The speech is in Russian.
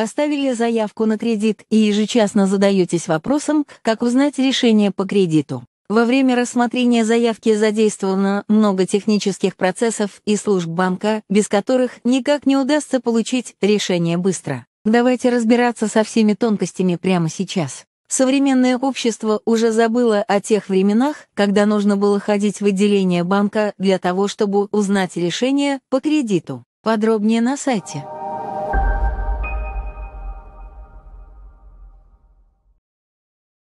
Оставили заявку на кредит и ежечасно задаетесь вопросом, как узнать решение по кредиту. Во время рассмотрения заявки задействовано много технических процессов и служб банка, без которых никак не удастся получить решение быстро. Давайте разбираться со всеми тонкостями прямо сейчас. Современное общество уже забыло о тех временах, когда нужно было ходить в отделение банка для того, чтобы узнать решение по кредиту. Подробнее на сайте.